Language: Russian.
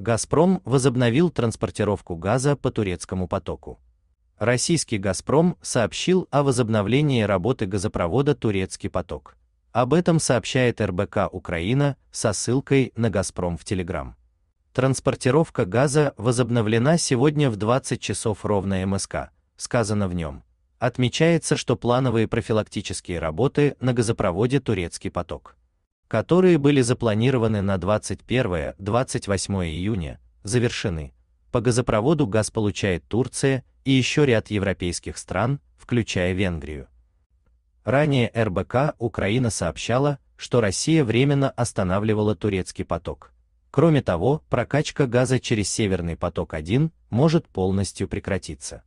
Газпром возобновил транспортировку газа по турецкому потоку. Российский Газпром сообщил о возобновлении работы газопровода Турецкий поток. Об этом сообщает РБК Украина со ссылкой на Газпром в Телеграм. Транспортировка газа возобновлена сегодня в 20 часов ровно МСК, сказано в нем. Отмечается, что плановые профилактические работы на газопроводе Турецкий поток которые были запланированы на 21-28 июня, завершены. По газопроводу газ получает Турция и еще ряд европейских стран, включая Венгрию. Ранее РБК Украина сообщала, что Россия временно останавливала турецкий поток. Кроме того, прокачка газа через Северный поток-1 может полностью прекратиться.